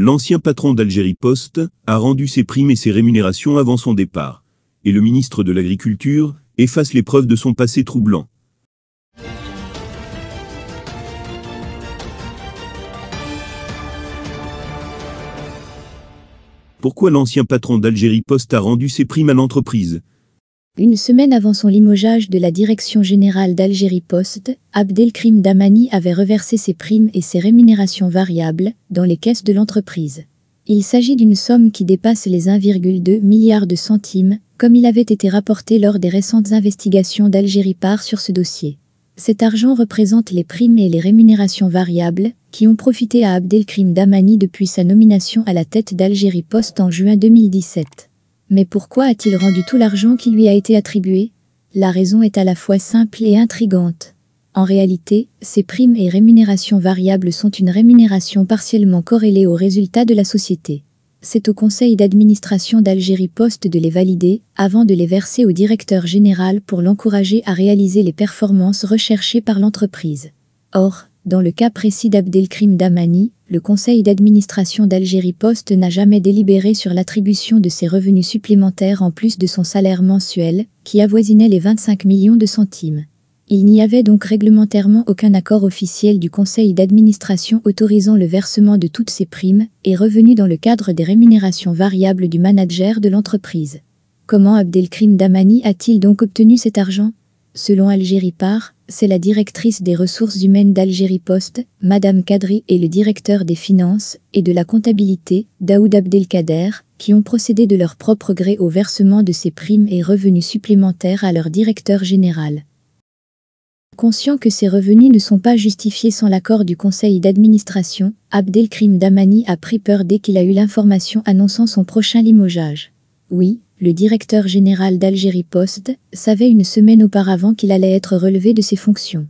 L'ancien patron d'Algérie Poste a rendu ses primes et ses rémunérations avant son départ, et le ministre de l'Agriculture efface les preuves de son passé troublant. Pourquoi l'ancien patron d'Algérie Poste a rendu ses primes à l'entreprise une semaine avant son limogeage de la direction générale d'Algérie Poste, Abdelkrim Damani avait reversé ses primes et ses rémunérations variables dans les caisses de l'entreprise. Il s'agit d'une somme qui dépasse les 1,2 milliard de centimes, comme il avait été rapporté lors des récentes investigations d'Algérie Par sur ce dossier. Cet argent représente les primes et les rémunérations variables qui ont profité à Abdelkrim Damani depuis sa nomination à la tête d'Algérie Poste en juin 2017. Mais pourquoi a-t-il rendu tout l'argent qui lui a été attribué La raison est à la fois simple et intrigante. En réalité, ces primes et rémunérations variables sont une rémunération partiellement corrélée aux résultats de la société. C'est au conseil d'administration d'Algérie Poste de les valider, avant de les verser au directeur général pour l'encourager à réaliser les performances recherchées par l'entreprise. Or, dans le cas précis d'Abdelkrim Damani, le conseil d'administration d'Algérie Poste n'a jamais délibéré sur l'attribution de ses revenus supplémentaires en plus de son salaire mensuel, qui avoisinait les 25 millions de centimes. Il n'y avait donc réglementairement aucun accord officiel du conseil d'administration autorisant le versement de toutes ces primes et revenus dans le cadre des rémunérations variables du manager de l'entreprise. Comment Abdelkrim Damani a-t-il donc obtenu cet argent Selon Algérie Par, c'est la directrice des ressources humaines d'Algérie Poste, Madame Kadri et le directeur des finances et de la comptabilité, Daoud Abdelkader, qui ont procédé de leur propre gré au versement de ces primes et revenus supplémentaires à leur directeur général. Conscient que ces revenus ne sont pas justifiés sans l'accord du conseil d'administration, Abdelkrim Damani a pris peur dès qu'il a eu l'information annonçant son prochain limogeage. Oui, le directeur général d'Algérie Poste savait une semaine auparavant qu'il allait être relevé de ses fonctions.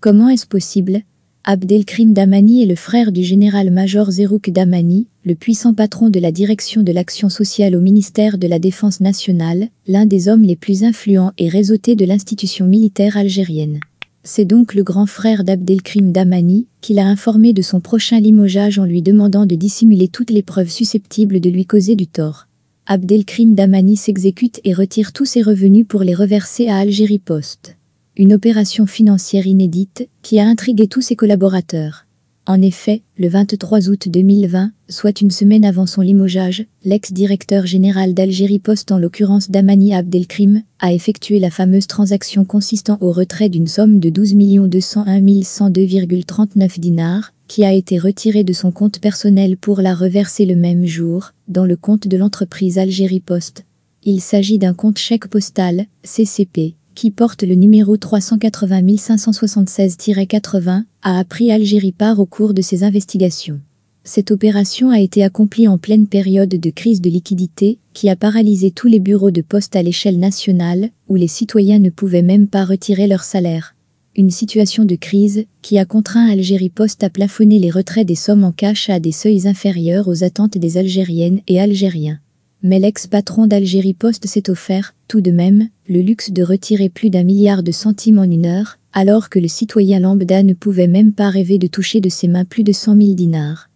Comment est-ce possible Abdelkrim Damani est le frère du général-major Zerouk Damani, le puissant patron de la direction de l'action sociale au ministère de la Défense nationale, l'un des hommes les plus influents et réseautés de l'institution militaire algérienne. C'est donc le grand frère d'Abdelkrim Damani qui l'a informé de son prochain limogeage en lui demandant de dissimuler toutes les preuves susceptibles de lui causer du tort. Abdelkrim Damani s'exécute et retire tous ses revenus pour les reverser à Algérie Post. Une opération financière inédite qui a intrigué tous ses collaborateurs. En effet, le 23 août 2020, soit une semaine avant son limogeage, l'ex-directeur général d'Algérie Post, en l'occurrence Damani Abdelkrim, a effectué la fameuse transaction consistant au retrait d'une somme de 12 201 102,39 dinars, qui a été retiré de son compte personnel pour la reverser le même jour, dans le compte de l'entreprise Algérie Post. Il s'agit d'un compte chèque postal, CCP, qui porte le numéro 380 576-80, a appris Algérie part au cours de ses investigations. Cette opération a été accomplie en pleine période de crise de liquidité qui a paralysé tous les bureaux de poste à l'échelle nationale, où les citoyens ne pouvaient même pas retirer leur salaire une situation de crise qui a contraint Algérie Poste à plafonner les retraits des sommes en cash à des seuils inférieurs aux attentes des Algériennes et Algériens. Mais l'ex-patron d'Algérie Poste s'est offert, tout de même, le luxe de retirer plus d'un milliard de centimes en une heure, alors que le citoyen lambda ne pouvait même pas rêver de toucher de ses mains plus de 100 000 dinars.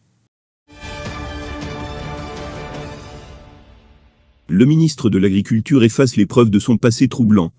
Le ministre de l'Agriculture efface les preuves de son passé troublant.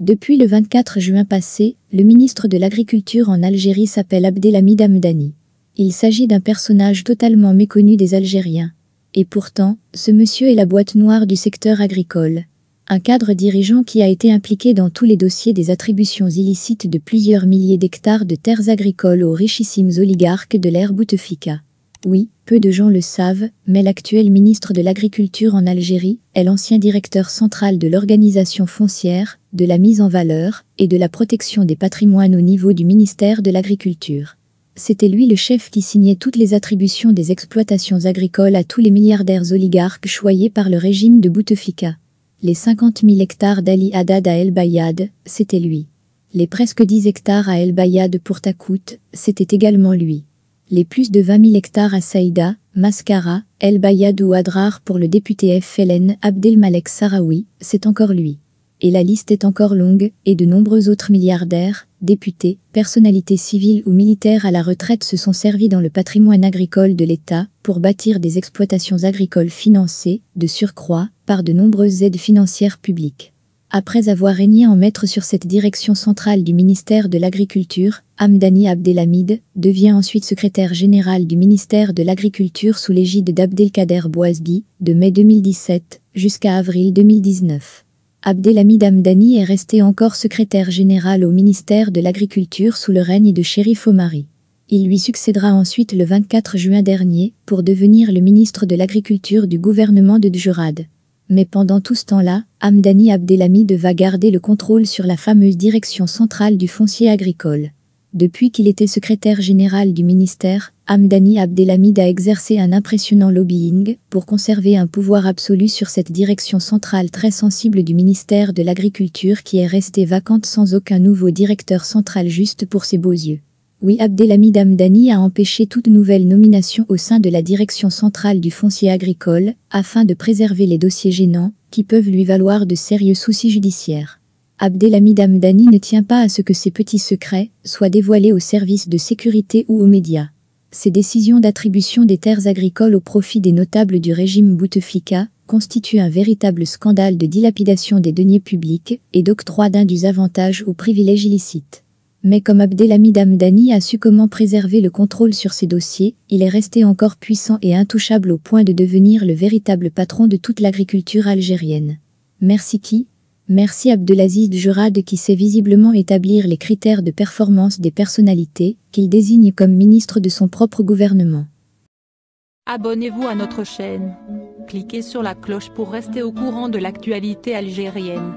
Depuis le 24 juin passé, le ministre de l'Agriculture en Algérie s'appelle Abdelhamid Amdani. Il s'agit d'un personnage totalement méconnu des Algériens. Et pourtant, ce monsieur est la boîte noire du secteur agricole. Un cadre dirigeant qui a été impliqué dans tous les dossiers des attributions illicites de plusieurs milliers d'hectares de terres agricoles aux richissimes oligarques de l'ère Bouteflika. Oui, peu de gens le savent, mais l'actuel ministre de l'Agriculture en Algérie est l'ancien directeur central de l'organisation foncière, de la mise en valeur et de la protection des patrimoines au niveau du ministère de l'Agriculture. C'était lui le chef qui signait toutes les attributions des exploitations agricoles à tous les milliardaires oligarques choyés par le régime de Bouteflika. Les 50 000 hectares d'Ali Haddad à El Bayad, c'était lui. Les presque 10 hectares à El Bayad pour Takout, c'était également lui. Les plus de 20 000 hectares à Saïda, Mascara, El Bayad ou Adrar pour le député FLN Abdelmalek Sarawi, c'est encore lui et la liste est encore longue, et de nombreux autres milliardaires, députés, personnalités civiles ou militaires à la retraite se sont servis dans le patrimoine agricole de l'État pour bâtir des exploitations agricoles financées, de surcroît, par de nombreuses aides financières publiques. Après avoir régné en maître sur cette direction centrale du ministère de l'Agriculture, Amdani Abdelhamid devient ensuite secrétaire général du ministère de l'Agriculture sous l'égide d'Abdelkader Bouazgi, de mai 2017 jusqu'à avril 2019. Abdelhamid Amdani est resté encore secrétaire général au ministère de l'Agriculture sous le règne de Shérif Omari. Il lui succédera ensuite le 24 juin dernier pour devenir le ministre de l'Agriculture du gouvernement de Djurad. Mais pendant tout ce temps-là, Amdani Abdelhamid va garder le contrôle sur la fameuse direction centrale du foncier agricole. Depuis qu'il était secrétaire général du ministère, Amdani Abdelhamid a exercé un impressionnant lobbying pour conserver un pouvoir absolu sur cette direction centrale très sensible du ministère de l'Agriculture qui est restée vacante sans aucun nouveau directeur central juste pour ses beaux yeux. Oui, Abdelhamid Amdani a empêché toute nouvelle nomination au sein de la direction centrale du foncier agricole afin de préserver les dossiers gênants qui peuvent lui valoir de sérieux soucis judiciaires. Abdelhamid Amdani ne tient pas à ce que ses petits secrets soient dévoilés aux services de sécurité ou aux médias ces décisions d'attribution des terres agricoles au profit des notables du régime Bouteflika constituent un véritable scandale de dilapidation des deniers publics et d'octroi d'un des avantages ou privilèges illicites. Mais comme Abdelhamid Amdani a su comment préserver le contrôle sur ces dossiers, il est resté encore puissant et intouchable au point de devenir le véritable patron de toute l'agriculture algérienne. Merci qui, Merci Abdelaziz Jurad qui sait visiblement établir les critères de performance des personnalités qu'il désigne comme ministre de son propre gouvernement. Abonnez-vous à notre chaîne. Cliquez sur la cloche pour rester au courant de l'actualité algérienne.